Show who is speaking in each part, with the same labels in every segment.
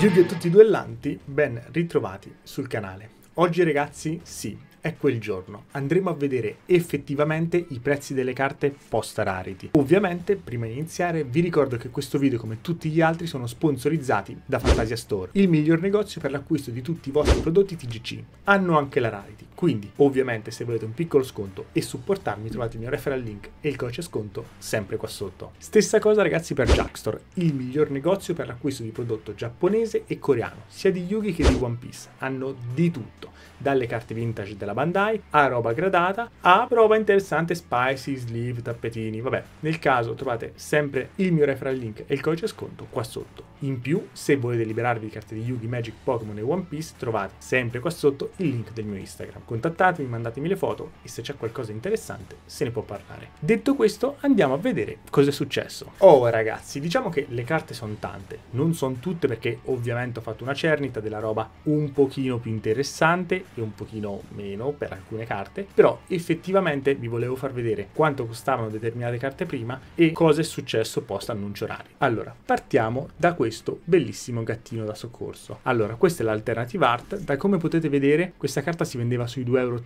Speaker 1: Giulio e tutti i duellanti, ben ritrovati sul canale. Oggi ragazzi, sì, è quel giorno. Andremo a vedere effettivamente i prezzi delle carte post rarity. Ovviamente, prima di iniziare, vi ricordo che questo video, come tutti gli altri, sono sponsorizzati da Fantasia Store, il miglior negozio per l'acquisto di tutti i vostri prodotti TGC. Hanno anche la rarity, quindi ovviamente se volete un piccolo sconto e supportarmi trovate il mio referral link e il codice sconto sempre qua sotto. Stessa cosa ragazzi per Jackstore, il miglior negozio per l'acquisto di prodotto giapponese e coreano, sia di Yugi che di One Piece. Hanno di tutto, dalle carte vintage della della Bandai, A roba gradata, A roba interessante, spicy, sleeve, tappetini, vabbè. Nel caso trovate sempre il mio referral link e il codice sconto qua sotto. In più, se volete liberarvi di carte di Yugi, Magic, Pokémon e One Piece, trovate sempre qua sotto il link del mio Instagram. Contattatemi, mandatemi le foto e se c'è qualcosa interessante se ne può parlare. Detto questo, andiamo a vedere cosa è successo. Oh ragazzi, diciamo che le carte sono tante, non sono tutte perché ovviamente ho fatto una cernita della roba un pochino più interessante e un pochino meno meno per alcune carte, però effettivamente vi volevo far vedere quanto costavano determinate carte prima e cosa è successo post annuncio rari. Allora, partiamo da questo bellissimo gattino da soccorso. Allora, questa è l'alternative art, da come potete vedere questa carta si vendeva sui 2,80 euro,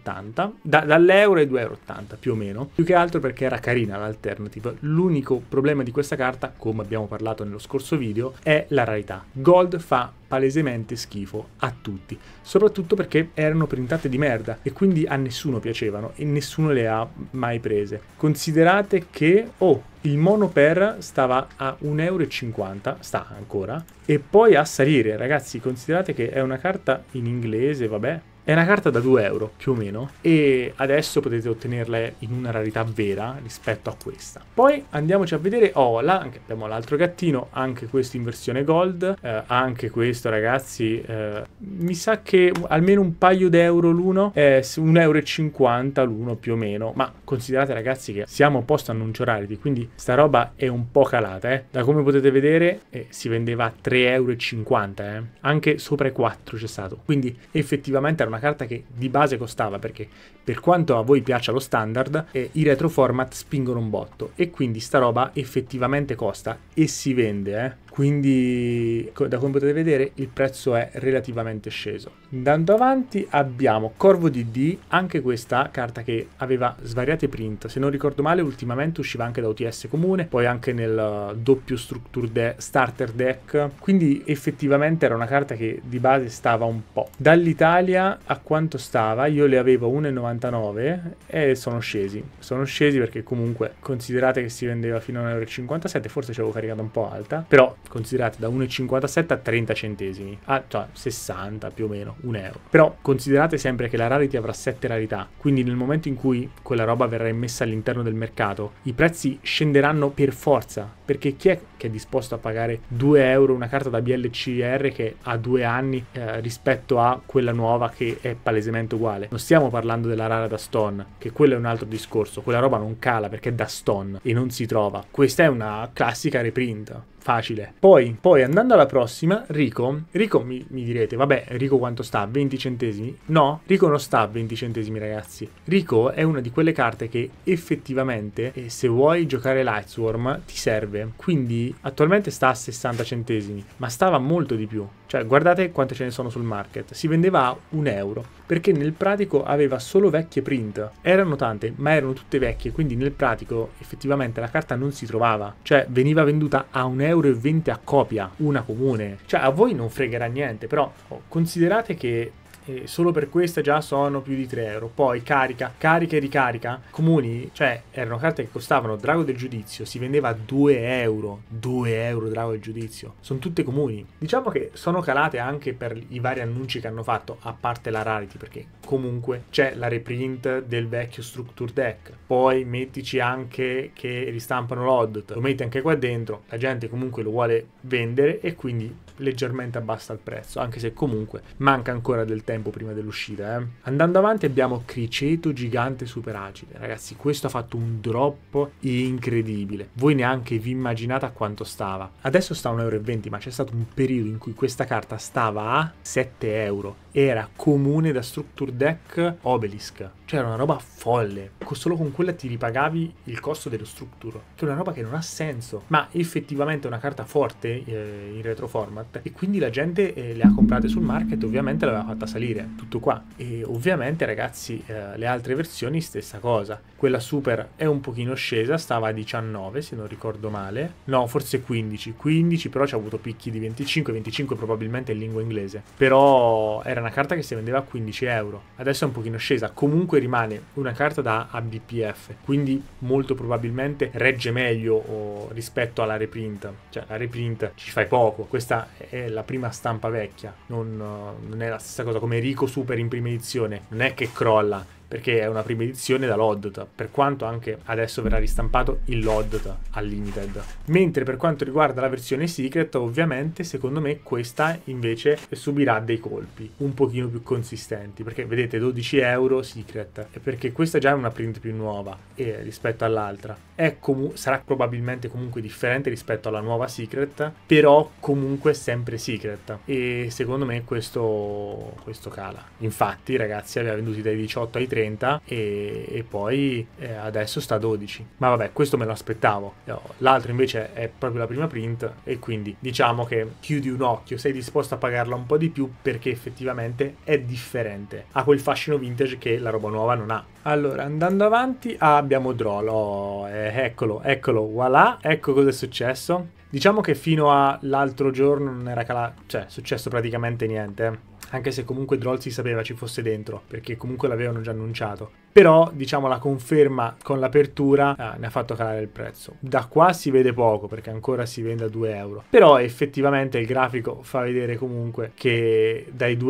Speaker 1: da, dall'euro ai 2,80 euro più o meno, più che altro perché era carina l'alternative. L'unico problema di questa carta, come abbiamo parlato nello scorso video, è la rarità. Gold fa palesemente schifo a tutti, soprattutto perché erano printate di merda e quindi a nessuno piacevano e nessuno le ha mai prese. Considerate che, oh, il mono per stava a 1,50 euro, sta ancora, e poi a salire, ragazzi, considerate che è una carta in inglese, vabbè, è una carta da 2 euro più o meno e adesso potete ottenerle in una rarità vera rispetto a questa. Poi andiamoci a vedere Ola, oh, abbiamo l'altro gattino, anche questo in versione gold, eh, anche questo ragazzi eh, mi sa che almeno un paio d'euro l'uno, eh, 1,50 euro l'uno più o meno, ma considerate ragazzi che siamo post annuncio rarity, quindi sta roba è un po' calata, eh. da come potete vedere eh, si vendeva a 3,50 euro, eh. anche sopra i 4 c'è stato, quindi effettivamente era una una carta che di base costava perché per quanto a voi piaccia lo standard, eh, i retro format spingono un botto e quindi sta roba effettivamente costa e si vende, eh quindi da come potete vedere il prezzo è relativamente sceso. Andando avanti abbiamo Corvo DD, anche questa carta che aveva svariate print, se non ricordo male ultimamente usciva anche da OTS comune, poi anche nel eh, doppio structure de starter deck, quindi effettivamente era una carta che di base stava un po'. Dall'Italia a quanto stava io le avevo 1,99 e sono scesi, sono scesi perché comunque considerate che si vendeva fino a 1,57 euro, forse ci avevo caricato un po' alta, però considerate da 1,57 a 30 centesimi, ah, cioè 60 più o meno, 1 euro. Però considerate sempre che la rarity avrà 7 rarità, quindi nel momento in cui quella roba verrà immessa all'interno del mercato, i prezzi scenderanno per forza, perché chi è che è disposto a pagare 2 euro una carta da BLCR che ha 2 anni eh, rispetto a quella nuova che è palesemente uguale? Non stiamo parlando della rara da Stone, che quello è un altro discorso, quella roba non cala perché è da Stone e non si trova. Questa è una classica reprint facile. Poi, poi andando alla prossima, Rico, Rico mi, mi, direte, vabbè, Rico quanto sta? 20 centesimi? No, Rico non sta a 20 centesimi ragazzi. Rico è una di quelle carte che effettivamente, eh, se vuoi giocare Lightsworm, ti serve. Quindi attualmente sta a 60 centesimi, ma stava molto di più. Cioè, guardate quante ce ne sono sul market. Si vendeva a un euro, perché nel pratico aveva solo vecchie print. Erano tante, ma erano tutte vecchie, quindi nel pratico effettivamente la carta non si trovava. Cioè, veniva venduta a un euro euro a copia una comune. Cioè a voi non fregherà niente, però oh, considerate che eh, solo per queste già sono più di 3 euro. Poi carica, carica e ricarica. Comuni, cioè erano carte che costavano Drago del Giudizio, si vendeva a 2 euro. 2 euro Drago del Giudizio. Sono tutte comuni. Diciamo che sono calate anche per i vari annunci che hanno fatto, a parte la Rarity, perché comunque c'è la reprint del vecchio Structure Deck. Poi mettici anche che ristampano l'Oddot, lo metti anche qua dentro, la gente comunque lo vuole vendere e quindi leggermente abbassa il prezzo, anche se comunque manca ancora del tempo prima dell'uscita. Eh. Andando avanti abbiamo Criceto Gigante Super Agile, ragazzi questo ha fatto un drop incredibile, voi neanche vi immaginate a quanto stava. Adesso sta a 1,20 euro, ma c'è stato un periodo in cui questa carta stava a 7 euro, era comune da Structure Deck Obelisk. Cioè era una roba folle. Solo con quella ti ripagavi il costo dello strutturo. Che è una roba che non ha senso. Ma effettivamente è una carta forte eh, in format. E quindi la gente eh, le ha comprate sul market. Ovviamente l'aveva fatta salire. Tutto qua. E ovviamente, ragazzi, eh, le altre versioni stessa cosa. Quella super è un pochino scesa. Stava a 19 se non ricordo male. No, forse 15. 15 però ci ha avuto picchi di 25. 25 probabilmente in lingua inglese. Però era una carta che si vendeva a 15 euro. Adesso è un pochino scesa. Comunque rimane una carta da ABPF, quindi molto probabilmente regge meglio rispetto alla reprint. Cioè la reprint ci fai poco, questa è la prima stampa vecchia, non, non è la stessa cosa come Rico Super in prima edizione, non è che crolla, perché è una prima edizione da Loddata, per quanto anche adesso verrà ristampato il Loddata al Mentre per quanto riguarda la versione Secret, ovviamente secondo me questa invece subirà dei colpi un pochino più consistenti, perché vedete 12 euro Secret, perché questa già è una print più nuova eh, rispetto all'altra. sarà probabilmente comunque differente rispetto alla nuova Secret, però comunque sempre Secret e secondo me questo, questo cala. Infatti ragazzi aveva venduti dai 18 ai 30 30 e, e poi eh, adesso sta a 12. Ma vabbè, questo me l'aspettavo. L'altro invece è proprio la prima print e quindi diciamo che chiudi un occhio, sei disposto a pagarla un po' di più perché effettivamente è differente. Ha quel fascino vintage che la roba nuova non ha. Allora, andando avanti, ah, abbiamo Droll. Oh, eh, eccolo, eccolo, voilà, ecco cosa è successo. Diciamo che fino all'altro giorno non era cala- cioè, successo praticamente niente. Eh anche se comunque Droll si sapeva ci fosse dentro, perché comunque l'avevano già annunciato però diciamo la conferma con l'apertura ah, ne ha fatto calare il prezzo. Da qua si vede poco perché ancora si vende a 2 euro, però effettivamente il grafico fa vedere comunque che dai 2,50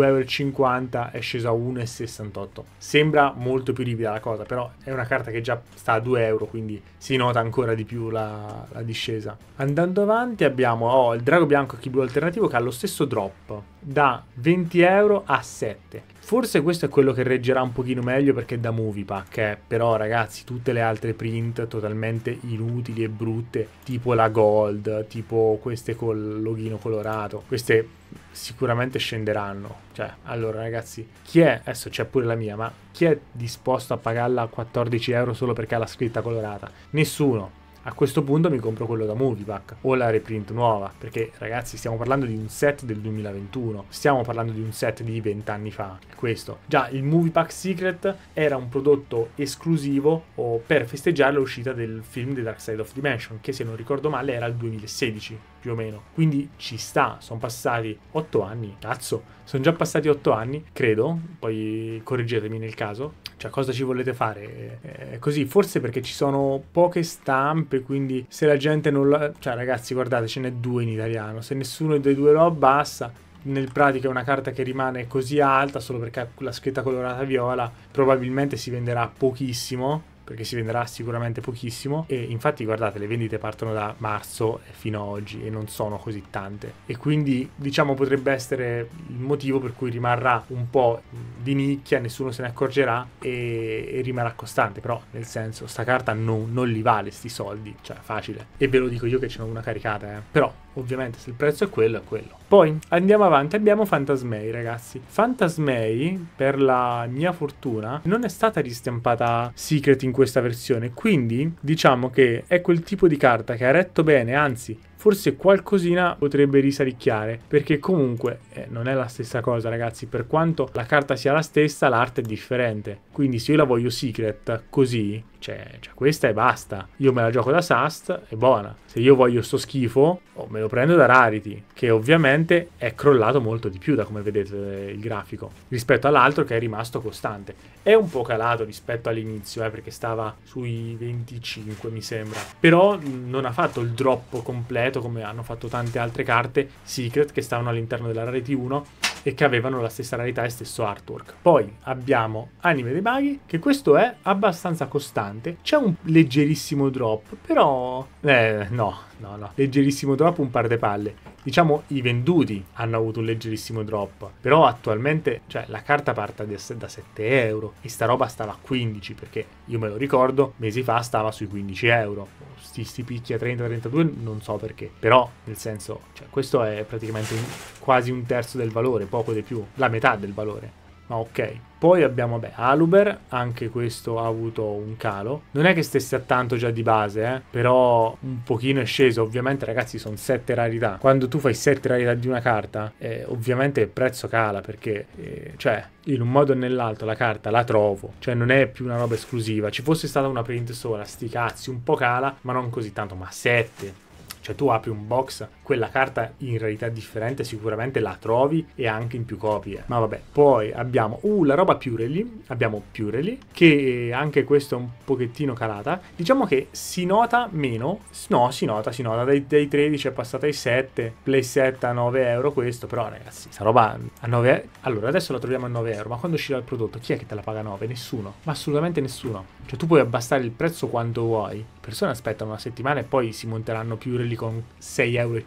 Speaker 1: euro è sceso a 1,68. Sembra molto più ripida la cosa, però è una carta che già sta a 2 euro, quindi si nota ancora di più la, la discesa. Andando avanti abbiamo oh, il drago bianco a chi blu alternativo che ha lo stesso drop da 20 euro a 7. Forse questo è quello che reggerà un pochino meglio perché è da pack, eh. però ragazzi tutte le altre print totalmente inutili e brutte, tipo la Gold, tipo queste col loghino colorato, queste sicuramente scenderanno. Cioè, allora ragazzi, chi è, adesso c'è pure la mia, ma chi è disposto a pagarla 14 euro solo perché ha la scritta colorata? Nessuno a questo punto mi compro quello da Moviepack o la reprint nuova, perché ragazzi stiamo parlando di un set del 2021, stiamo parlando di un set di 20 anni fa, questo. Già il Moviepack Secret era un prodotto esclusivo per festeggiare l'uscita del film The Dark Side of Dimension, che se non ricordo male era il 2016, più o meno. Quindi ci sta, sono passati otto anni, cazzo, sono già passati otto anni, credo, poi correggetemi nel caso. Cioè, cosa ci volete fare? È così, forse perché ci sono poche stampe, quindi se la gente non la... Cioè, ragazzi, guardate, ce n'è due in italiano, se nessuno dei due lo abbassa, nel pratico è una carta che rimane così alta solo perché ha la scritta colorata viola, probabilmente si venderà pochissimo perché si venderà sicuramente pochissimo e infatti guardate le vendite partono da marzo fino a oggi e non sono così tante e quindi diciamo potrebbe essere il motivo per cui rimarrà un po' di nicchia, nessuno se ne accorgerà e, e rimarrà costante, però nel senso sta carta non, non li vale sti soldi, cioè facile e ve lo dico io che ce n'ho una caricata, eh. però Ovviamente se il prezzo è quello, è quello. Poi andiamo avanti, abbiamo Fantasmei ragazzi. Fantasmei, per la mia fortuna, non è stata ristampata Secret in questa versione, quindi diciamo che è quel tipo di carta che ha retto bene, anzi forse qualcosina potrebbe risalicchiare perché comunque eh, non è la stessa cosa ragazzi per quanto la carta sia la stessa l'arte è differente quindi se io la voglio secret così cioè, cioè, questa è basta. Io me la gioco da Sast, è buona. Se io voglio sto schifo, oh, me lo prendo da Rarity, che ovviamente è crollato molto di più da come vedete il grafico, rispetto all'altro che è rimasto costante. È un po' calato rispetto all'inizio, eh, perché stava sui 25 mi sembra. Però non ha fatto il drop completo come hanno fatto tante altre carte Secret che stavano all'interno della Rarity 1 e che avevano la stessa rarità e stesso artwork. Poi abbiamo Anime dei Maghi, che questo è abbastanza costante, c'è un leggerissimo drop, però eh, no, no, no, leggerissimo drop un par de palle. Diciamo i venduti hanno avuto un leggerissimo drop, però attualmente, cioè la carta parte da 7 euro e sta roba stava a 15 perché io me lo ricordo, mesi fa stava sui 15 euro, sti, sti picchi a 30-32 non so perché, però nel senso, cioè questo è praticamente un, quasi un terzo del valore, poco di più, la metà del valore ma ok. Poi abbiamo, beh, Aluber, anche questo ha avuto un calo. Non è che stesse a tanto già di base, eh, però un mm. pochino è sceso. Ovviamente, ragazzi, sono 7 rarità. Quando tu fai 7 rarità di una carta, eh, ovviamente il prezzo cala perché, eh, cioè, in un modo o nell'altro la carta la trovo. Cioè, non è più una roba esclusiva. Ci fosse stata una print sola, sti cazzi, un po' cala, ma non così tanto, ma 7 cioè tu apri un box, quella carta in realtà differente sicuramente la trovi e anche in più copie. Ma vabbè, poi abbiamo uh, la roba Purely, abbiamo Purely, che anche questo è un pochettino calata. Diciamo che si nota meno, no si nota, si nota, dai, dai 13 è passata ai 7, Play 7 a 9 euro questo, però ragazzi, sta roba a 9 euro. Allora adesso la troviamo a 9 euro, ma quando uscirà il prodotto chi è che te la paga 9? Nessuno, ma assolutamente nessuno. Cioè tu puoi abbassare il prezzo quanto vuoi, persone aspettano una settimana e poi si monteranno Purely con 6,50 euro.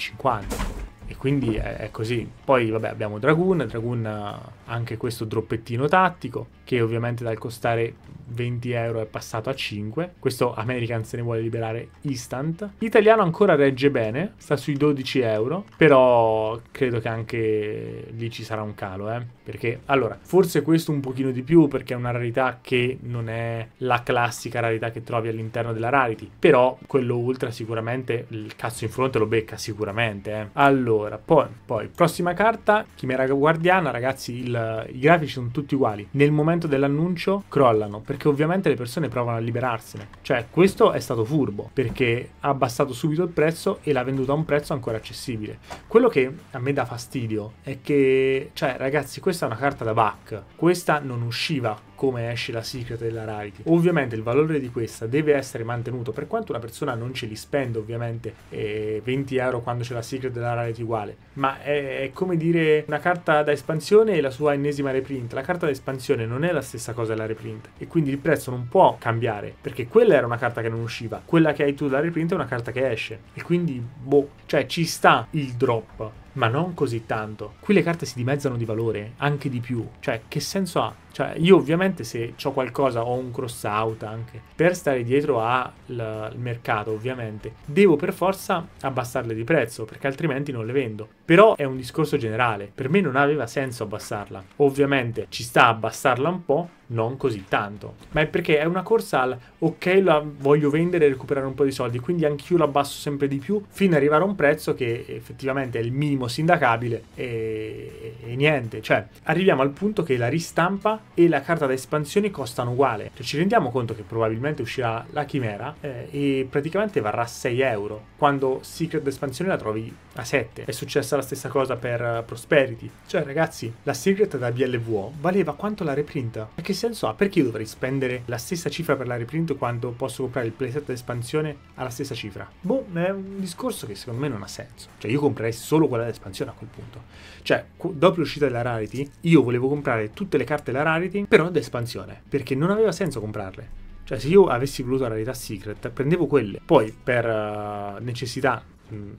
Speaker 1: E quindi è, è, così. Poi vabbè abbiamo Dragoon, Dragoon ha anche questo droppettino tattico che ovviamente dal costare 20 euro è passato a 5. Questo American se ne vuole liberare instant. L'italiano ancora regge bene, sta sui 12 euro, però credo che anche lì ci sarà un calo. Eh. Perché, allora, forse questo un pochino di più perché è una rarità che non è la classica rarità che trovi all'interno della rarity, però quello ultra sicuramente, il cazzo in fronte lo becca sicuramente. Eh. Allora, poi, poi, prossima carta, Chimera Guardiana, ragazzi, il, i grafici sono tutti uguali. Nel momento dell'annuncio crollano, perché ovviamente le persone provano a liberarsene. Cioè, questo è stato furbo, perché ha abbassato subito il prezzo e l'ha venduta a un prezzo ancora accessibile. Quello che a me dà fastidio è che, cioè, ragazzi, questo questa è una carta da back, questa non usciva come esce la secret della Rarity. Ovviamente il valore di questa deve essere mantenuto, per quanto una persona non ce li spenda ovviamente eh, 20 euro quando c'è la secret della Rarity uguale, ma è, è, come dire una carta da espansione e la sua ennesima reprint. La carta da espansione non è la stessa cosa della reprint e quindi il prezzo non può cambiare, perché quella era una carta che non usciva, quella che hai tu da reprint è una carta che esce e quindi boh, cioè ci sta il drop ma non così tanto. Qui le carte si dimezzano di valore, anche di più. Cioè, che senso ha cioè, io ovviamente se ho qualcosa, o un cross out anche, per stare dietro al mercato ovviamente, devo per forza abbassarle di prezzo, perché altrimenti non le vendo. Però è un discorso generale, per me non aveva senso abbassarla. Ovviamente ci sta a abbassarla un po', non così tanto. Ma è perché è una corsa al ok, la voglio vendere e recuperare un po' di soldi, quindi anch'io la abbasso sempre di più, fino ad arrivare a un prezzo che effettivamente è il minimo sindacabile e, e niente. Cioè, arriviamo al punto che la ristampa e la carta da espansione costano uguale. Cioè, ci rendiamo conto che probabilmente uscirà la chimera eh, e praticamente varrà 6 euro, quando Secret d'espansione la trovi a 7. È successa la stessa cosa per eh, Prosperity. Cioè, ragazzi, la Secret da BLVO valeva quanto la reprint. Ma che senso ha? Perché io dovrei spendere la stessa cifra per la reprint quando posso comprare il playset d'espansione alla stessa cifra? Boh, è un discorso che secondo me non ha senso. Cioè, io comprerei solo quella d'espansione a quel punto. Cioè, dopo l'uscita della Rarity, io volevo comprare tutte le carte della Rarity, però d'espansione, perché non aveva senso comprarle. Cioè, se io avessi voluto la rarità secret, prendevo quelle. Poi, per eh, necessità mm,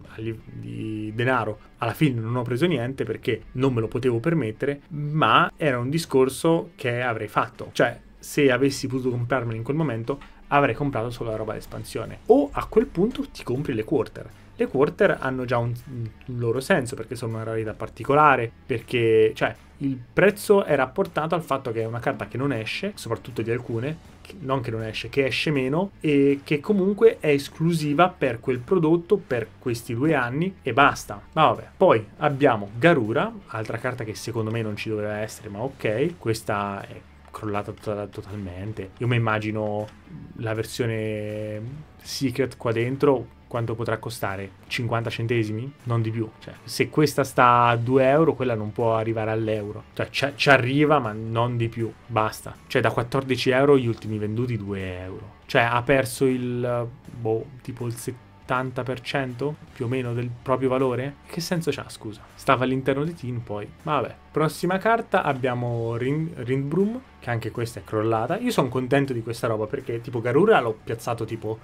Speaker 1: di denaro, alla fine non ho preso niente perché non me lo potevo permettere, ma era un discorso che avrei fatto. Cioè, se avessi potuto comprarmelo in quel momento, avrei comprato solo la roba d'espansione. O a quel punto ti compri le quarter le quarter hanno già un, un loro senso perché sono una rarità particolare, perché cioè, il prezzo è rapportato al fatto che è una carta che non esce, soprattutto di alcune, non che non esce, che esce meno e che comunque è esclusiva per quel prodotto per questi due anni e basta. Ma vabbè, poi abbiamo Garura, altra carta che secondo me non ci doveva essere, ma ok, questa è crollata to- tota, totalmente. Io mi immagino la versione secret qua dentro quanto potrà costare? 50 centesimi? Non di più. Cioè, se questa sta a 2 euro, quella non può arrivare all'euro. Cioè, ci, ci arriva, ma non di più. Basta. Cioè, da 14 euro gli ultimi venduti 2 euro. Cioè, ha perso il... boh, tipo il 70. più o meno del proprio valore? Che senso c'ha, scusa? Stava all'interno di Teen poi. Ma Vabbè. Prossima carta abbiamo Rind- Rindbrum, che anche questa è crollata. Io sono contento di questa roba perché tipo Garura l'ho piazzato tipo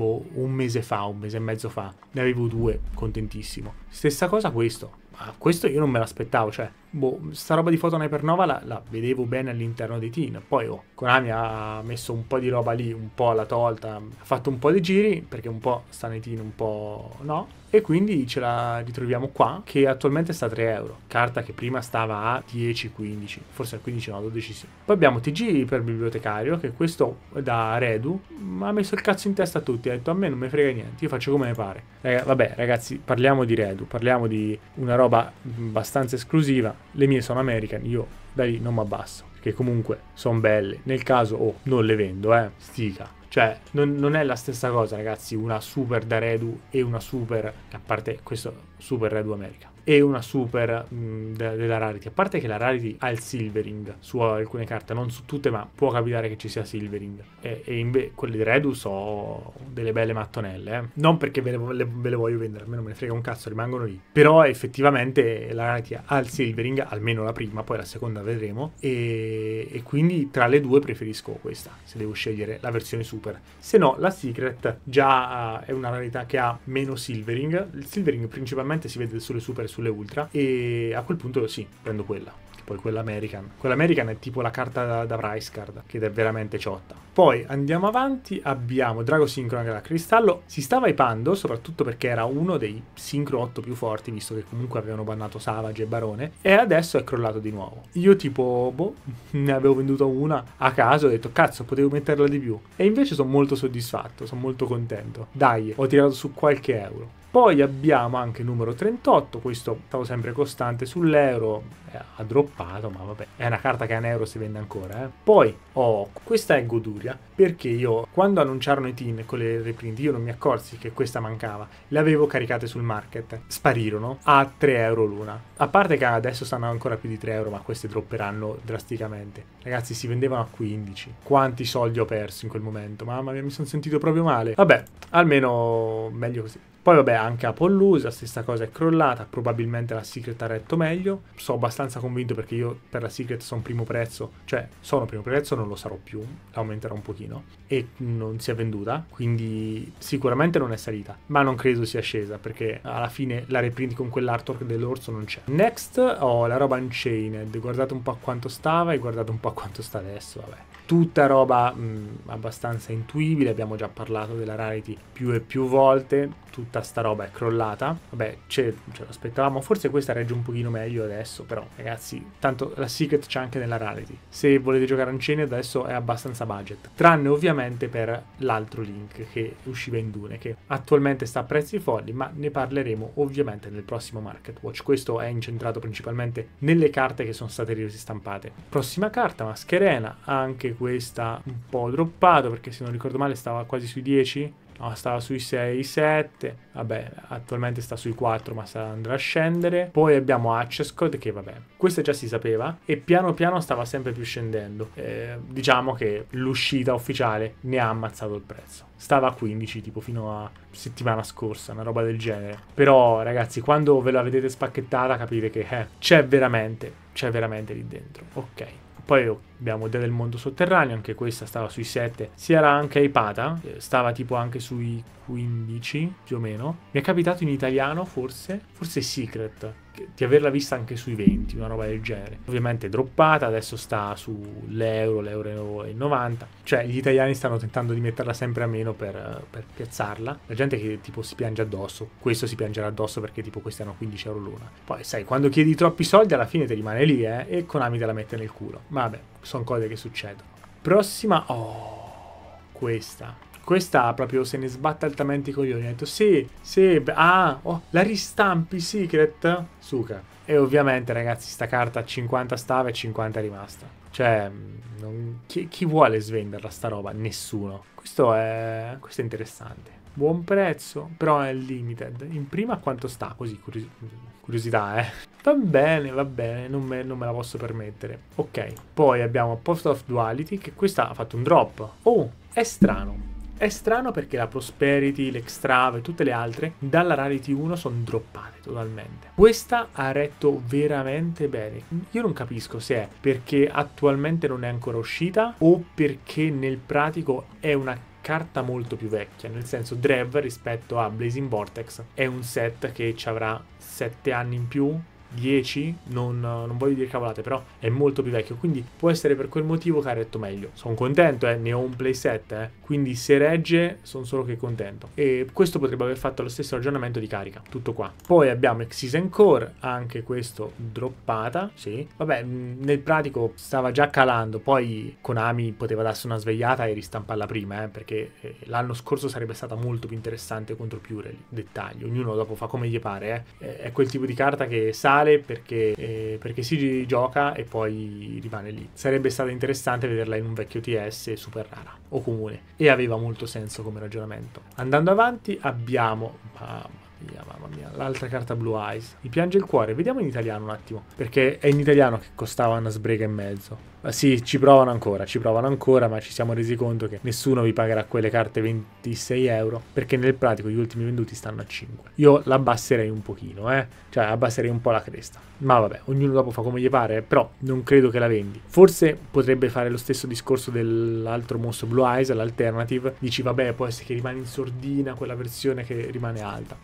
Speaker 1: boh, un mese fa, un mese e mezzo fa, ne avevo due, contentissimo. Stessa cosa questo, ma questo io non me l'aspettavo, cioè boh, sta roba di Photon Hypernova la, la vedevo bene all'interno dei Teen. Poi oh, Konami ha messo un po' di roba lì, un po' alla tolta, ha fatto un po' di giri, perché un po' sta nei Teen, un po' no. E quindi ce la ritroviamo qua, che attualmente sta a 3 euro. Carta che prima stava a 10, 15, forse a 15, no, 12 sì. Poi abbiamo TG per bibliotecario, che questo da Redu ma ha messo il cazzo in testa a tutti, ha detto a me non mi frega niente, io faccio come mi pare. Raga, vabbè ragazzi, parliamo di Redu, parliamo di una roba abbastanza esclusiva le mie sono American, io da lì non mi abbasso, perché comunque sono belle, nel caso oh, non le vendo, eh, stica. Cioè, non, non, è la stessa cosa, ragazzi, una super da Redu e una super... A parte questo Super Red America e una super mh, della Rarity. A parte che la Rarity ha il Silvering su alcune carte, non su tutte, ma può capitare che ci sia Silvering. E, e invece quelle di Redu ho delle belle mattonelle. Eh. Non perché ve le, le, ve le, voglio vendere, a me me ne frega un cazzo, rimangono lì. Però effettivamente la Rarity ha il Silvering, almeno la prima, poi la seconda vedremo. E, e quindi tra le due preferisco questa, se devo scegliere la versione super. Se no, la Secret già uh, è una rarità che ha meno Silvering. Il Silvering principalmente generalmente si vede sulle super e sulle ultra e a quel punto sì, prendo quella poi quella American. Quella American è tipo la carta da, da price card, che è veramente ciotta. Poi andiamo avanti, abbiamo Drago Synchro anche da cristallo. Si stava vipando, soprattutto perché era uno dei Synchro 8 più forti, visto che comunque avevano bannato Savage e Barone, e adesso è crollato di nuovo. Io tipo, boh, ne avevo venduto una a caso, ho detto, cazzo, potevo metterla di più. E invece sono molto soddisfatto, sono molto contento. Dai, ho tirato su qualche euro. Poi abbiamo anche il numero 38, questo stavo sempre costante sull'euro, eh, ha droppato, ma vabbè, è una carta che a un euro si vende ancora. Eh. Poi ho, oh, questa è Goduria, perché io quando annunciarono i team con le reprint io non mi accorsi che questa mancava, le avevo caricate sul market, sparirono a 3 euro l'una. A parte che adesso stanno ancora più di 3 euro, ma queste dropperanno drasticamente. Ragazzi, si vendevano a 15. Quanti soldi ho perso in quel momento? Mamma mia, mi sono sentito proprio male. Vabbè, almeno meglio così. Poi vabbè anche Apollusa, stessa cosa è crollata, probabilmente la Secret ha retto meglio, sono abbastanza convinto perché io per la Secret sono primo prezzo, cioè sono primo prezzo, non lo sarò più, aumenterà un pochino e non si è venduta, quindi sicuramente non è salita, ma non credo sia scesa perché alla fine la reprint con quell'artwork dell'orso non c'è. Next ho oh, la roba Unchained, guardate un po' quanto stava e guardate un po' quanto sta adesso, vabbè tutta roba mh, mm, abbastanza intuibile, abbiamo già parlato della Rarity più e più volte, tutta sta roba è crollata, vabbè ce, ce l'aspettavamo, forse questa regge un pochino meglio adesso, però ragazzi, tanto la Secret c'è anche nella Rarity, se volete giocare Unchained adesso è abbastanza budget, tranne ovviamente per l'altro Link che usciva in Dune, che attualmente sta a prezzi folli, ma ne parleremo ovviamente nel prossimo Market Watch, questo è incentrato principalmente nelle carte che sono state ristampate. Prossima carta, Mascherena, anche questa un po' droppato perché se non ricordo male stava quasi sui 10 no, stava sui 6, 7, vabbè, attualmente sta sui 4, ma andrà a scendere. Poi abbiamo Access Code, che vabbè, questo già si sapeva, e piano piano stava sempre più scendendo. Eh, diciamo che l'uscita ufficiale ne ha ammazzato il prezzo. Stava a 15, tipo fino a settimana scorsa, una roba del genere. Però, ragazzi, quando ve la vedete spacchettata, capite che eh, c'è veramente, c'è veramente lì dentro. Ok. Poi abbiamo Idea del Mondo Sotterraneo, anche questa stava sui 7. Si era anche Ipata, eh, stava tipo anche sui 15 più o meno. Mi è capitato in italiano forse, forse Secret di averla vista anche sui 20, una roba del genere. Ovviamente è droppata, adesso sta sull'euro, l'euro e 90. Cioè, gli italiani stanno tentando di metterla sempre a meno per, per, piazzarla. La gente che tipo si piange addosso, questo si piangerà addosso perché tipo questi hanno 15 euro l'una. Poi sai, quando chiedi troppi soldi alla fine ti rimane lì, eh, e Konami te la mette nel culo. vabbè, sono cose che succedono. Prossima, oh, questa questa proprio se ne sbatte altamente i coglioni. Ha detto sì, sì, ah, oh, la ristampi Secret? Suca. E ovviamente ragazzi sta carta 50 stava e 50 è rimasta. Cioè, non, chi, chi, vuole svenderla sta roba? Nessuno. Questo è, questo è interessante. Buon prezzo, però è limited. In prima quanto sta? Così, curiosità, eh. Va bene, va bene, non me, non me, la posso permettere. Ok, poi abbiamo Post of Duality, che questa ha fatto un drop. Oh, è strano è strano perché la Prosperity, l'Extrava e tutte le altre dalla Rarity 1 sono droppate totalmente. Questa ha retto veramente bene. Io non capisco se è perché attualmente non è ancora uscita o perché nel pratico è una carta molto più vecchia, nel senso Drev rispetto a Blazing Vortex è un set che ci avrà 7 anni in più, 10, non, non, voglio dire cavolate, però è molto più vecchio, quindi può essere per quel motivo che ha retto meglio. Sono contento, eh, ne ho un playset, eh, quindi se regge sono solo che contento. E questo potrebbe aver fatto lo stesso ragionamento di carica, tutto qua. Poi abbiamo Xyzen Core, anche questo droppata, sì. Vabbè, nel pratico stava già calando, poi Konami poteva darsi una svegliata e ristamparla prima, eh, perché eh, l'anno scorso sarebbe stata molto più interessante contro più dettagli. Ognuno dopo fa come gli pare, eh. È quel tipo di carta che sa mondiale perché, eh, perché, si gioca e poi rimane lì. Sarebbe stato interessante vederla in un vecchio TS super rara o comune e aveva molto senso come ragionamento. Andando avanti abbiamo... Mamma mia, mamma mia, l'altra carta Blue Eyes. Mi piange il cuore, vediamo in italiano un attimo, perché è in italiano che costava una sbrega e mezzo. Sì, ci provano ancora, ci provano ancora, ma ci siamo resi conto che nessuno vi pagherà quelle carte 26 euro, perché nel pratico gli ultimi venduti stanno a 5. Io l'abbasserei un pochino, eh? Cioè, abbasserei un po' la cresta. Ma vabbè, ognuno dopo fa come gli pare, però non credo che la vendi. Forse potrebbe fare lo stesso discorso dell'altro mostro Blue Eyes, l'alternative. Dici, vabbè, può essere che rimani in sordina quella versione che rimane alta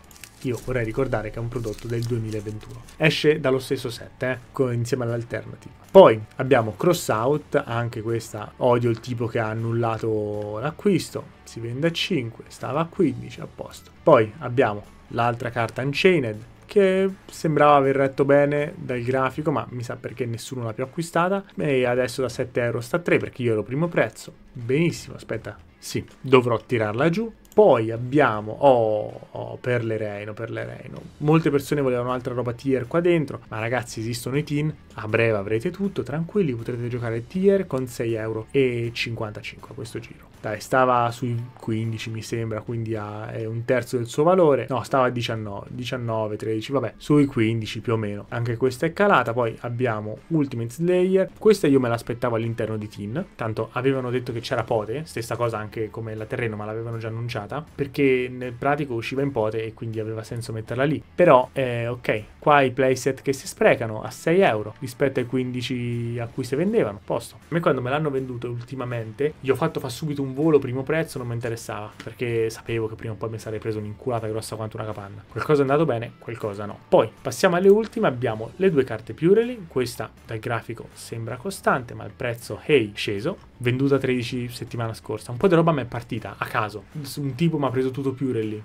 Speaker 1: io vorrei ricordare che è un prodotto del 2021. Esce dallo stesso set, eh, insieme all'alternative. Poi abbiamo Crossout, anche questa odio il tipo che ha annullato l'acquisto, si vende a 5, stava a 15, a posto. Poi abbiamo l'altra carta Unchained, che sembrava aver retto bene dal grafico, ma mi sa perché nessuno l'ha più acquistata. E adesso da 7 euro sta a 3 perché io ero primo prezzo. Benissimo, aspetta, sì, dovrò tirarla giù. Poi abbiamo, oh, oh per le Reino, per le Reino. Molte persone volevano un'altra roba tier qua dentro, ma ragazzi esistono i team, a breve avrete tutto, tranquilli, potrete giocare tier con 6,55€ questo giro dai, stava sui 15 mi sembra, quindi a, è un terzo del suo valore, no, stava a 19, 19, 13, vabbè, sui 15 più o meno. Anche questa è calata, poi abbiamo Ultimate Slayer, questa io me l'aspettavo all'interno di Tin, tanto avevano detto che c'era Pote, stessa cosa anche come la Terreno, ma l'avevano già annunciata, perché nel pratico usciva in Pote e quindi aveva senso metterla lì. Però, eh, ok, qua i playset che si sprecano a 6 euro rispetto ai 15 a cui si vendevano, posto. A me quando me l'hanno venduto ultimamente, gli ho fatto fare subito un volo, primo prezzo, non mi interessava, perché sapevo che prima o poi mi sarei preso un'inculata grossa quanto una capanna. Qualcosa è andato bene, qualcosa no. Poi passiamo alle ultime, abbiamo le due carte Purelin, questa dal grafico sembra costante, ma il prezzo, hey, sceso, venduta 13 settimana scorsa. Un po' di roba mi è partita, a caso. Un tipo mi ha preso tutto Purelin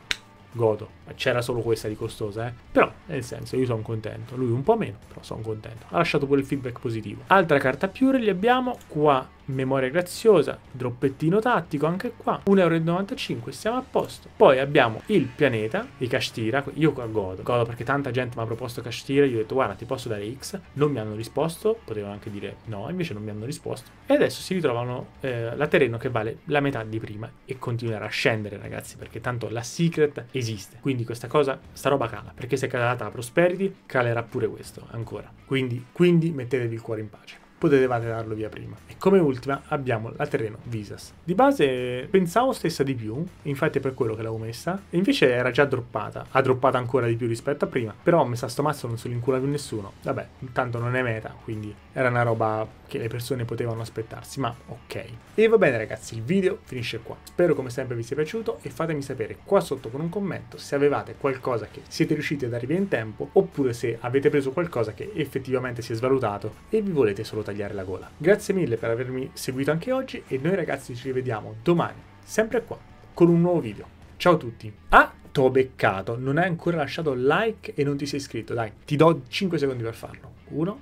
Speaker 1: godo. C'era solo questa di costosa, eh. Però, nel senso, io sono contento. Lui un po' meno, però sono contento. Ha lasciato pure il feedback positivo. Altra carta Pure li abbiamo qua memoria graziosa, droppettino tattico anche qua, 1,95€ siamo a posto. Poi abbiamo il pianeta di Cashtira, io qua godo, godo perché tanta gente mi ha proposto Cashtira, io ho detto guarda ti posso dare X, non mi hanno risposto, potevano anche dire no, invece non mi hanno risposto. E adesso si ritrovano eh, la terreno che vale la metà di prima e continuerà a scendere ragazzi perché tanto la secret esiste, quindi questa cosa, sta roba cala, perché se è calata la prosperity calerà pure questo ancora. Quindi, quindi mettetevi il cuore in pace potete valutarlo via prima. E come ultima abbiamo la Terreno Visas. Di base pensavo stessa di più, infatti è per quello che l'avevo messa, e invece era già droppata, ha droppato ancora di più rispetto a prima, però ho messo sto mazzo non se lo più nessuno, vabbè, intanto non è meta, quindi era una roba che le persone potevano aspettarsi, ma ok. E va bene ragazzi, il video finisce qua. Spero come sempre vi sia piaciuto e fatemi sapere qua sotto con un commento se avevate qualcosa che siete riusciti ad arrivare in tempo oppure se avete preso qualcosa che effettivamente si è svalutato e vi volete solo tagliare tagliare la gola. Grazie mille per avermi seguito anche oggi e noi ragazzi ci rivediamo domani, sempre qua, con un nuovo video. Ciao a tutti. Ah, t'ho beccato, non hai ancora lasciato like e non ti sei iscritto, dai, ti do 5 secondi per farlo. 1,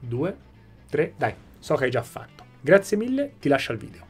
Speaker 1: 2, 3, dai, so che hai già fatto. Grazie mille, ti lascio al video.